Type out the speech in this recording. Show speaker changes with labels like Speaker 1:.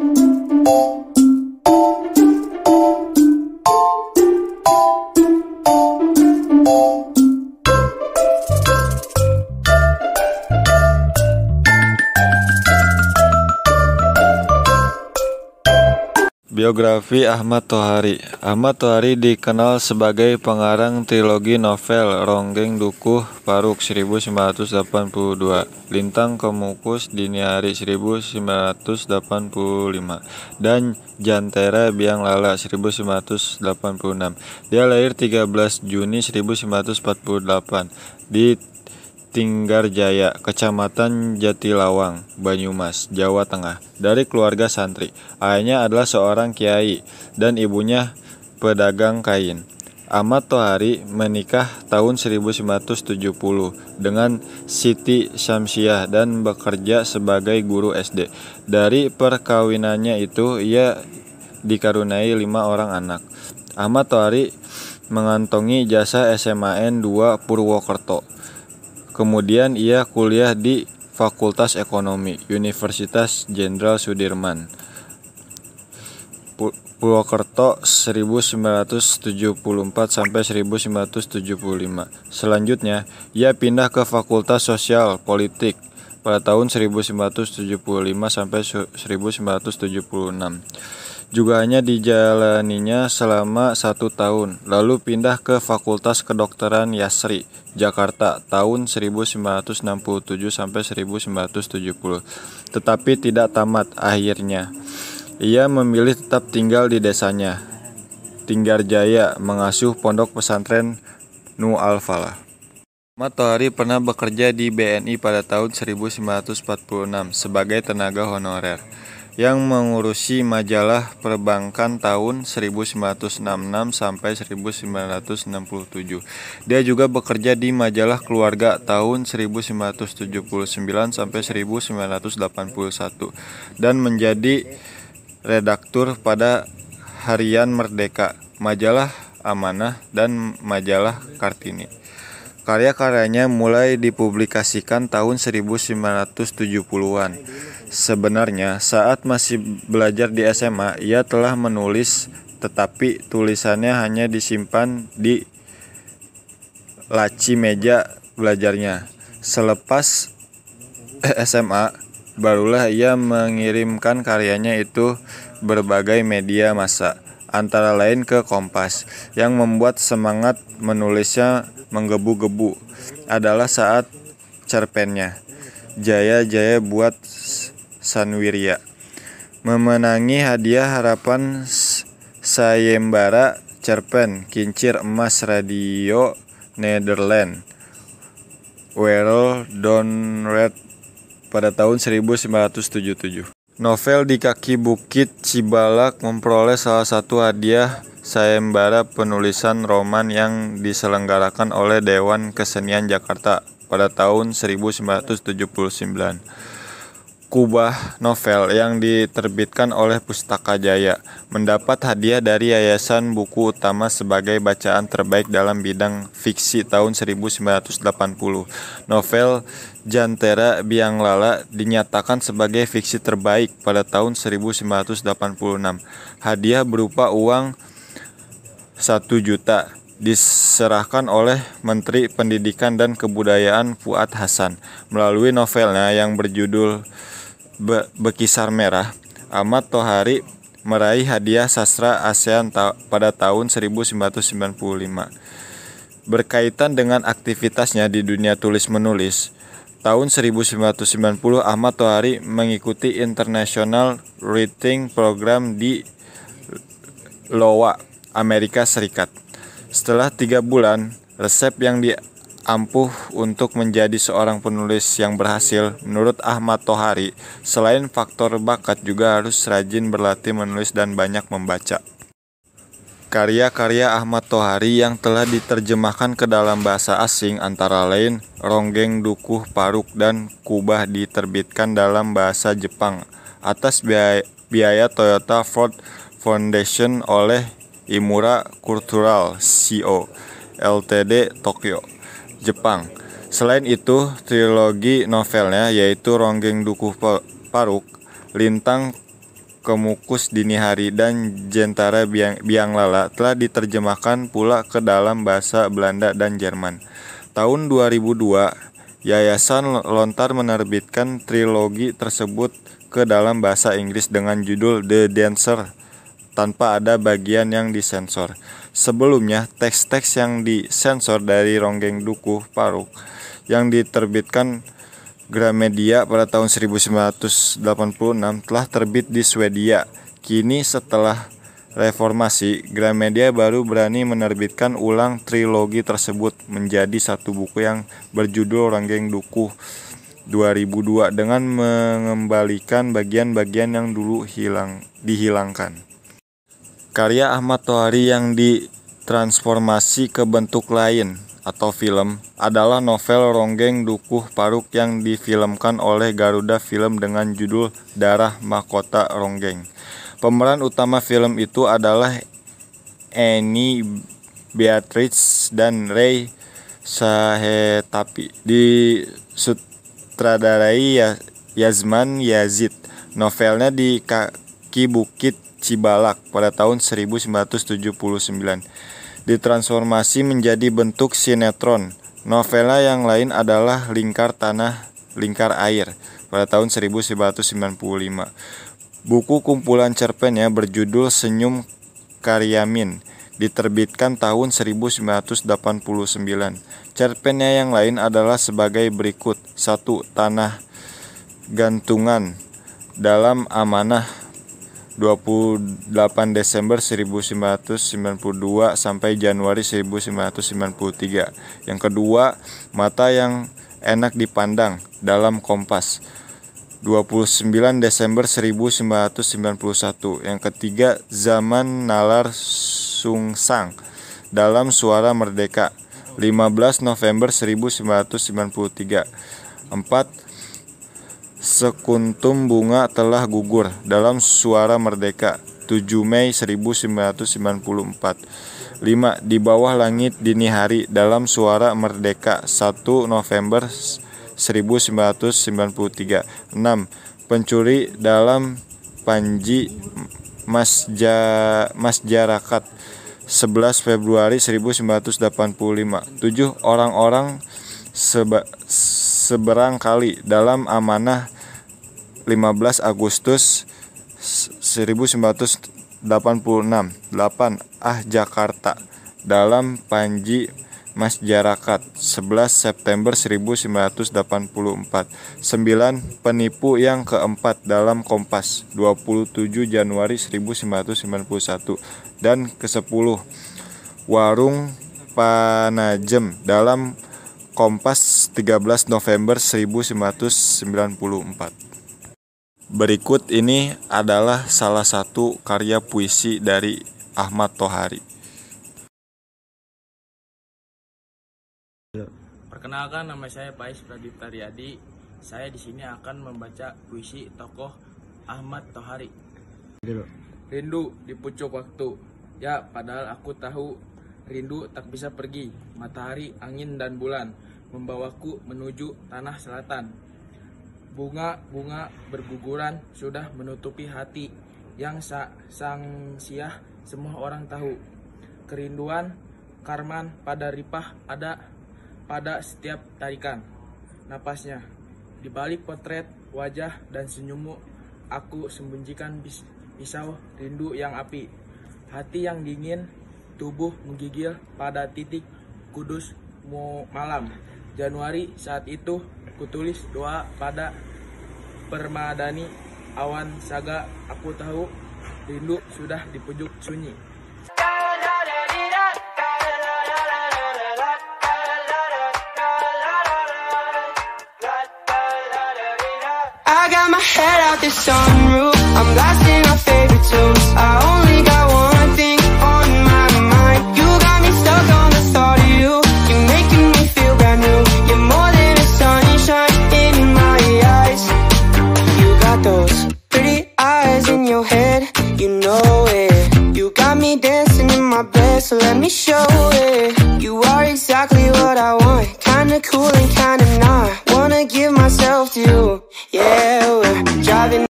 Speaker 1: Música Biografi Ahmad Tohari Ahmad Tohari dikenal sebagai pengarang trilogi novel Ronggeng Dukuh Paruk 1982 Lintang Kemukus Dini Hari 1985 dan Jantera Biang Lala 1986 Dia lahir 13 Juni 1948 di Jaya, Kecamatan Jatilawang, Banyumas, Jawa Tengah, dari keluarga santri. Ayahnya adalah seorang kiai dan ibunya pedagang kain. Ahmad Tohari menikah tahun 1970 dengan Siti Syamsiah dan bekerja sebagai guru SD. Dari perkawinannya itu ia dikarunai lima orang anak. Ahmad Tohari mengantongi jasa SMAN 2 Purwokerto Kemudian ia kuliah di Fakultas Ekonomi Universitas Jenderal Sudirman. Purwokerto 1974 sampai 1975. Selanjutnya, ia pindah ke Fakultas Sosial Politik pada tahun 1975 sampai 1976 juga hanya dijalaninya selama satu tahun, lalu pindah ke Fakultas Kedokteran Yasri, Jakarta tahun 1967 sampai 1970. Tetapi tidak tamat akhirnya. Ia memilih tetap tinggal di desanya. Tinggar Jaya mengasuh pondok pesantren Nu Al-Falah. Ahmad pernah bekerja di BNI pada tahun 1946 sebagai tenaga honorer yang mengurusi majalah perbankan tahun 1966 sampai 1967. Dia juga bekerja di majalah keluarga tahun 1979 sampai 1981 dan menjadi redaktur pada Harian Merdeka, majalah Amanah dan majalah Kartini. Karya-karyanya mulai dipublikasikan tahun 1970-an Sebenarnya, saat masih belajar di SMA, ia telah menulis, tetapi tulisannya hanya disimpan di laci meja belajarnya. Selepas SMA, barulah ia mengirimkan karyanya itu berbagai media massa, antara lain ke Kompas, yang membuat semangat menulisnya menggebu-gebu adalah saat cerpennya. Jaya-jaya buat Sanwirya memenangi hadiah harapan sayembara cerpen kincir emas radio Nederland Werel Donred pada tahun 1977. Novel di kaki bukit Cibalak memperoleh salah satu hadiah sayembara penulisan roman yang diselenggarakan oleh Dewan Kesenian Jakarta pada tahun 1979. Kubah Novel yang diterbitkan oleh Pustaka Jaya mendapat hadiah dari Yayasan Buku Utama sebagai bacaan terbaik dalam bidang fiksi tahun 1980. Novel Jantera Biang Lala dinyatakan sebagai fiksi terbaik pada tahun 1986. Hadiah berupa uang 1 juta diserahkan oleh Menteri Pendidikan dan Kebudayaan Fuad Hasan melalui novelnya yang berjudul Be Bekisar Merah, Ahmad Tohari meraih hadiah sastra ASEAN ta pada tahun 1995. Berkaitan dengan aktivitasnya di dunia tulis-menulis, tahun 1990 Ahmad Tohari mengikuti International Writing Program di Iowa, Amerika Serikat. Setelah tiga bulan, resep yang di ampuh untuk menjadi seorang penulis yang berhasil, menurut Ahmad Tohari, selain faktor bakat juga harus rajin berlatih menulis dan banyak membaca. Karya-karya Ahmad Tohari yang telah diterjemahkan ke dalam bahasa asing antara lain Ronggeng Dukuh Paruk dan Kubah diterbitkan dalam bahasa Jepang atas biaya, biaya Toyota Ford Foundation oleh Imura Cultural CO. LTD Tokyo. Jepang. Selain itu, trilogi novelnya yaitu Ronggeng Dukuh Paruk, Lintang Kemukus Dini Hari, dan Jentara Biang, Biang Lala telah diterjemahkan pula ke dalam bahasa Belanda dan Jerman. Tahun 2002, Yayasan Lontar menerbitkan trilogi tersebut ke dalam bahasa Inggris dengan judul The Dancer tanpa ada bagian yang disensor. Sebelumnya, teks-teks yang disensor dari ronggeng Duku Paruk yang diterbitkan Gramedia pada tahun 1986 telah terbit di Swedia. Kini setelah reformasi, Gramedia baru berani menerbitkan ulang trilogi tersebut menjadi satu buku yang berjudul Ronggeng Duku 2002 dengan mengembalikan bagian-bagian yang dulu hilang dihilangkan. Karya Ahmad Tohari yang ditransformasi ke bentuk lain atau film adalah novel Ronggeng Dukuh Paruk yang difilmkan oleh Garuda Film dengan judul Darah Mahkota Ronggeng. Pemeran utama film itu adalah Eni Beatrice dan Ray Sahetapi di disutradarai Yazman Yazid. Novelnya di kaki bukit Cibalak pada tahun 1979. Ditransformasi menjadi bentuk sinetron. Novela yang lain adalah Lingkar Tanah, Lingkar Air pada tahun 1995. Buku kumpulan cerpennya berjudul Senyum Karyamin diterbitkan tahun 1989. Cerpennya yang lain adalah sebagai berikut. 1. Tanah Gantungan dalam amanah 28 Desember 1992 sampai Januari 1993. Yang kedua, mata yang enak dipandang dalam kompas. 29 Desember 1991. Yang ketiga, zaman nalar sungsang dalam suara merdeka. 15 November 1993. 4 Sekuntum bunga telah gugur dalam Suara Merdeka 7 Mei 1994. 5. Di bawah langit dini hari dalam Suara Merdeka 1 November 1993. 6. Pencuri dalam Panji Masja, Masjarakat 11 Februari 1985. 7. Orang-orang seba, seberang kali dalam amanah 15 Agustus 1986 8 Ah Jakarta dalam Panji Jarakat 11 September 1984 9 penipu yang keempat dalam Kompas 27 Januari 1991 dan ke-10 Warung Panajem dalam Kompas 13 November 1994 Berikut ini adalah salah satu karya puisi dari Ahmad Tohari. Perkenalkan nama saya Pais Pradipta Riyadi. Saya di sini akan membaca puisi tokoh Ahmad Tohari. Rindu di pucuk waktu. Ya, padahal aku tahu rindu tak bisa pergi. Matahari, angin dan bulan membawaku menuju tanah selatan bunga-bunga berguguran sudah menutupi hati yang sa sang siah semua orang tahu. Kerinduan karman pada ripah ada pada setiap tarikan napasnya. Di balik potret wajah dan senyummu, aku sembunyikan pisau rindu yang api. Hati yang dingin, tubuh menggigil pada titik kudus malam. Januari saat itu kutulis doa pada permadani awan saga aku tahu rindu sudah di pojok sunyi I got my head out this sunroof I'm blasting